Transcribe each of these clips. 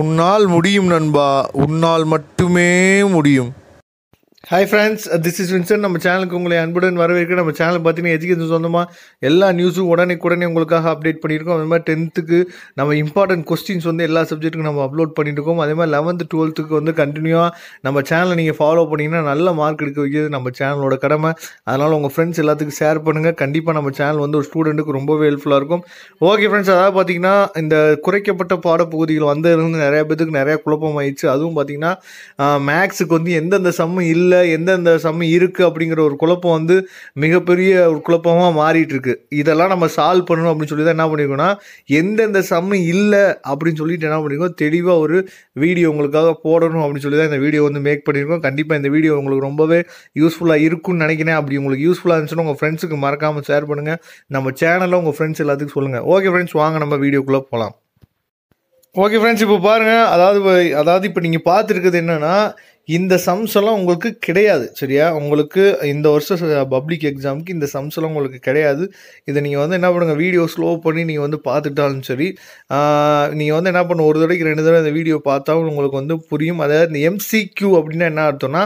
உன்னால் முடியும் நண்பா உன்னால் மட்டுமே முடியும் hi friends this is Vinson நம்ம சேனலுக்கு உங்களை அன்புடன் வரவேற்க நம்ம சேனல் பார்த்தீங்கன்னா எஜுகேஷன் சொந்தமாக எல்லா நியூஸும் உடனே உங்களுக்காக அப்டேட் பண்ணியிருக்கோம் அதே மாதிரி டென்த்துக்கு நம்ம இம்பார்ட்டன்ட் கொஸ்டின்ஸ் வந்து எல்லா சப்ஜெக்ட்டுக்கும் நம்ம அப்லோட் பண்ணியிருக்கோம் இருக்கோம் அதே மாதிரி லெவன்த்து டுவெல்த்துக்கு வந்து கண்டினியூவாக நம்ம சேனலை நீங்கள் ஃபாலோ பண்ணிங்கன்னா நல்ல மார்க் எடுக்க வைக்கிறது நம்ம சேனலோட கடமை அதனால் உங்கள் ஃப்ரெண்ட்ஸ் எல்லாத்துக்கும் ஷேர் பண்ணுங்கள் கண்டிப்பாக நம்ம சேனல் வந்து ஒரு ஸ்டூடெண்ட்டுக்கு ரொம்பவே ஹெல்ப்ஃபுல்லாக இருக்கும் ஓகே ஃப்ரெண்ட்ஸ் அதாவது பார்த்தீங்கன்னா இந்த குறைக்கப்பட்ட பாடப்பகுதிகள் வந்ததுலேருந்து நிறைய பேத்துக்கு நிறையா குழப்பமாயிடுச்சு அதுவும் பார்த்தீங்கன்னா மேக்ஸுக்கு வந்து எந்தெந்த சம்மு இல்லை எந்தெந்த சம்மி இருக்குது அப்படிங்கிற ஒரு குழப்பம் வந்து மிகப்பெரிய ஒரு குழப்பமாக மாறிட்டுருக்கு இதெல்லாம் நம்ம சால்வ் பண்ணணும் அப்படின்னு சொல்லி தான் என்ன பண்ணியிருக்கோன்னா எந்தெந்த சம்மி இல்லை அப்படின்னு சொல்லிட்டு என்ன பண்ணியிருக்கோம் தெளிவாக ஒரு வீடியோ உங்களுக்காக போடணும் அப்படின்னு சொல்லி தான் இந்த வீடியோ வந்து மேக் பண்ணியிருக்கோம் கண்டிப்பாக இந்த வீடியோ உங்களுக்கு ரொம்பவே யூஸ்ஃபுல்லாக இருக்கும்னு நினைக்கிறேன் அப்படி உங்களுக்கு யூஸ்ஃபுல்லாக இருந்துச்சுன்னா உங்கள் ஃப்ரெண்ட்ஸுக்கு மறக்காமல் ஷேர் பண்ணுங்கள் நம்ம சேனலில் உங்கள் ஃப்ரெண்ட்ஸ் எல்லாத்துக்கும் சொல்லுங்கள் ஓகே ஃப்ரெண்ட்ஸ் வாங்க நம்ம வீடியோக்குள்ளே போகலாம் ஓகே ஃப்ரெண்ட்ஸ் இப்போ பாருங்கள் அதாவது அதாவது இப்போ நீங்கள் பார்த்துருக்குது என்னென்னா இந்த சம்ஸ் எல்லாம் உங்களுக்கு கிடையாது சரியா உங்களுக்கு இந்த வருஷம் பப்ளிக் எக்ஸாமுக்கு இந்த சம்ஸ் எல்லாம் உங்களுக்கு கிடையாது இதை நீங்கள் வந்து என்ன பண்ணுங்கள் வீடியோ ஸ்லோ பண்ணி நீங்கள் வந்து பார்த்துட்டாலும் சரி நீங்கள் வந்து என்ன பண்ண ஒரு தடவைக்கு ரெண்டு தடவை இந்த வீடியோ பார்த்தாலும் உங்களுக்கு வந்து புரியும் அதாவது இந்த எம்சிக்யூ அப்படின்னா என்ன அர்த்தம்னா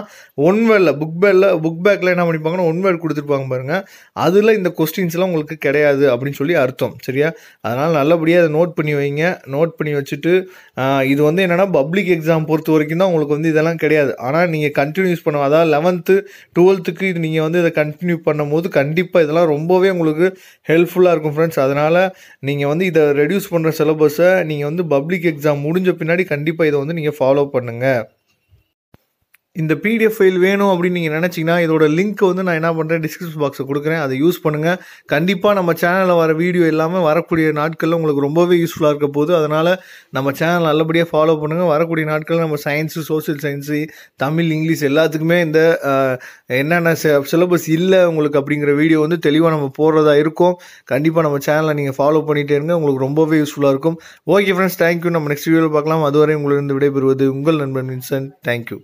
ஒன்வேலில் புக் பேக்கில் புக் பேக்கில் என்ன பண்ணிப்பாங்கன்னா ஒன்வேல் கொடுத்துருப்பாங்க பாருங்கள் அதில் இந்த கொஸ்டின்ஸ்லாம் உங்களுக்கு கிடையாது அப்படின்னு சொல்லி அர்த்தம் சரியா அதனால் நல்லபடியாக அதை நோட் பண்ணி வைங்க நோட் பண்ணி வச்சுட்டு இது வந்து என்னென்னா பப்ளிக் எக்ஸாம் பொறுத்த வரைக்கும் தான் உங்களுக்கு வந்து இதெல்லாம் கிடையாது கிடையாது ஆனால் நீங்கள் கண்டினியூஸ் பண்ண அதாவது லெவன்த்து டுவெல்த்துக்கு இது நீங்கள் வந்து இதை கண்டினியூ பண்ணும்போது கண்டிப்பாக இதெல்லாம் ரொம்பவே உங்களுக்கு ஹெல்ப்ஃபுல்லாக இருக்கும் ஃப்ரெண்ட்ஸ் அதனால் நீங்கள் வந்து இதை ரெடியூஸ் பண்ணுற சிலபஸை நீங்கள் வந்து பப்ளிக் எக்ஸாம் முடிஞ்ச பின்னாடி கண்டிப்பாக இதை வந்து நீங்கள் ஃபாலோ பண்ணுங்கள் இந்த பிடிஎஃப் ஃபைல் வேணும் அப்படின்னு நீங்கள் நினச்சிங்கன்னா இதோட லிங்க் வந்து நான் என்ன பண்ணுறேன் டிஸ்கிரிப்ஷன் பாக்ஸை கொடுக்குறேன் அதை யூஸ் பண்ணுங்கள் கண்டிப்பாக நம்ம சேனலில் வர வீடியோ எல்லாமே வரக்கூடிய நாட்களில் உங்களுக்கு ரொம்பவே யூஸ்ஃபுல்லாக இருக்க போகுது அதனால் நம்ம சேனல் நல்லபடியாக ஃபாலோ பண்ணுங்கள் வரக்கூடிய நாட்களில் நம்ம science social science Tamil English எல்லாத்துக்குமே இந்த என்னென்ன சிலபஸ் இல்லை உங்களுக்கு அப்படிங்கிற வீடியோ வந்து தெளிவாக நம்ம போடுறதா இருக்கும் கண்டிப்பாக நம்ம சேனலை நீங்கள் ஃபாலோ பண்ணிகிட்டே இருங்க உங்களுக்கு ரொம்பவே யூஸ்ஃபுல்லாக இருக்கும் ஓகே ஃப்ரெண்ட்ஸ் தேங்க்யூ நம்ம நெக்ஸ்ட் வீடியோவில் பார்க்கலாம் அதுவரை உங்களிருந்து விடைபெறுவது உங்கள் நண்பன் வின்சன் தேங்க்யூ